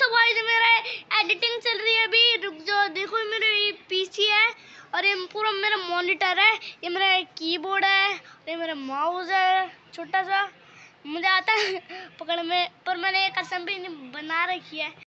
so guys मेरा editing चल रही है अभी रुक जाओ देखो मेरे ये पीसी है और ये पूरा मेरा मॉनिटर है ये मेरा कीबोर्ड है और ये मेरा माउस है छोटा सा मुझे आता है पकड़ में पर मैंने कसम भी बना रखी है